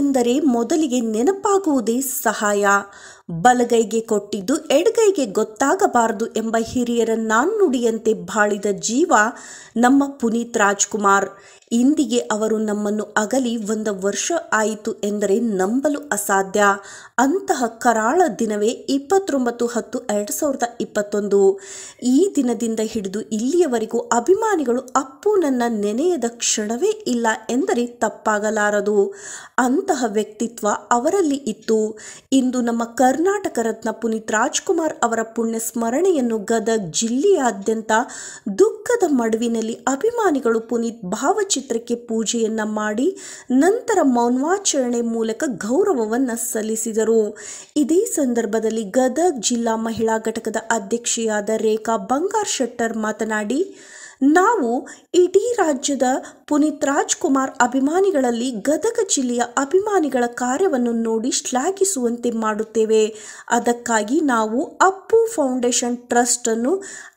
ಎಂದರೆ ಮೊದಲಿಗೆ ನೆನಪಾಗುವುದೇ ಸಹಾಯ ಬಲಗೈಗೆ ಕೊಟ್ಟಿದ್ದು ಎಡಗೈಗೆ ಗೊತ್ತಾಗಬಾರದು ಎಂಬ ಹಿರಿಯರ ನಾನ್ನುಡಿಯಂತೆ ಬಾಳಿದ ಜೀವ ನಮ್ಮ ಪುನೀತ್ ರಾಜ್ಕುಮಾರ್ ಇಂದಿಗೆ ಅವರು ನಮ್ಮನ್ನು ಅಗಲಿ ಒಂದು ವರ್ಷ ಆಯಿತು ಎಂದರೆ ನಂಬಲು ಅಸಾಧ್ಯ ಅಂತಹ ಕರಾಳ ದಿನವೇ ಇಪ್ಪತ್ತೊಂಬತ್ತು ಹತ್ತು ಎರಡು ಸಾವಿರದ ಇಪ್ಪತ್ತೊಂದು ಈ ದಿನದಿಂದ ಹಿಡಿದು ಇಲ್ಲಿಯವರೆಗೂ ಅಭಿಮಾನಿಗಳು ಅಪ್ಪು ನನ್ನ ನೆನೆಯದ ಕ್ಷಣವೇ ಇಲ್ಲ ಎಂದರೆ ತಪ್ಪಾಗಲಾರದು ಅಂತಹ ವ್ಯಕ್ತಿತ್ವ ಅವರಲ್ಲಿ ಇತ್ತು ಇಂದು ನಮ್ಮ ಕರ್ ಕರ್ನಾಟಕ ರತ್ನ ಪುನೀತ್ ರಾಜ್ಕುಮಾರ್ ಅವರ ಪುಣ್ಯ ಸ್ಮರಣೆಯನ್ನು ಗದಗ್ ಜಿಲ್ಲೆಯಾದ್ಯಂತ ದುಃಖದ ಮಡುವಿನಲ್ಲಿ ಅಭಿಮಾನಿಗಳು ಪುನೀತ್ ಭಾವಚಿತ್ರಕ್ಕೆ ಪೂಜೆಯನ್ನ ಮಾಡಿ ನಂತರ ಮೌನ್ವಾಚರಣೆ ಮೂಲಕ ಗೌರವವನ್ನು ಸಲ್ಲಿಸಿದರು ಇದೇ ಸಂದರ್ಭದಲ್ಲಿ ಗದಗ್ ಜಿಲ್ಲಾ ಮಹಿಳಾ ಘಟಕದ ಅಧ್ಯಕ್ಷೆಯಾದ ರೇಖಾ ಬಂಗಾರ್ ಶೆಟ್ಟರ್ ಮಾತನಾಡಿ ನಾವು ಇಡೀ ರಾಜ್ಯದ ಪುನೀತ್ ರಾಜ್ಕುಮಾರ್ ಅಭಿಮಾನಿಗಳಲ್ಲಿ ಗದಗ ಜಿಲ್ಲೆಯ ಅಭಿಮಾನಿಗಳ ಕಾರ್ಯವನ್ನು ನೋಡಿ ಶ್ಲಾಘಿಸುವಂತೆ ಮಾಡುತ್ತೇವೆ ಅದಕ್ಕಾಗಿ ನಾವು ಅಪ್ಪು ಫೌಂಡೇಶನ್ ಟ್ರಸ್ಟ್ ಅನ್ನು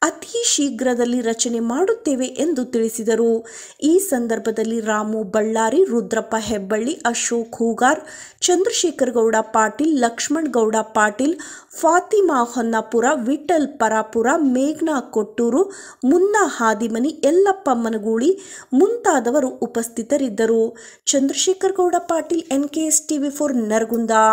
ಅತಿ ಶೀಘ್ರದಲ್ಲಿ ರಚನೆ ಮಾಡುತ್ತೇವೆ ಎಂದು ತಿಳಿಸಿದರು ಈ ಸಂದರ್ಭದಲ್ಲಿ ರಾಮು ಬಳ್ಳಾರಿ ರುದ್ರಪ್ಪ ಹೆಬ್ಬಳ್ಳಿ ಅಶೋಕ್ ಹೂಗಾರ್ ಚಂದ್ರಶೇಖರ್ ಗೌಡ ಪಾಟೀಲ್ ಲಕ್ಷ್ಮಣ್ ಗೌಡ ಪಾಟೀಲ್ ಫಾತಿಮಾ ಹೊನ್ನಾಪುರ ವಿಠಲ್ ಪರಾಪುರ ಮೇಘ್ನಾ ಕೊಟ್ಟೂರು ಮುನ್ನ ಹಾದಿ ಮನಿ ಎಲ್ಲಪ್ಪ ಮುಂತಾದವರು ಉಪಸ್ಥಿತರಿದ್ದರು Chandrashekhar Gowda Patil N K TV four Nargund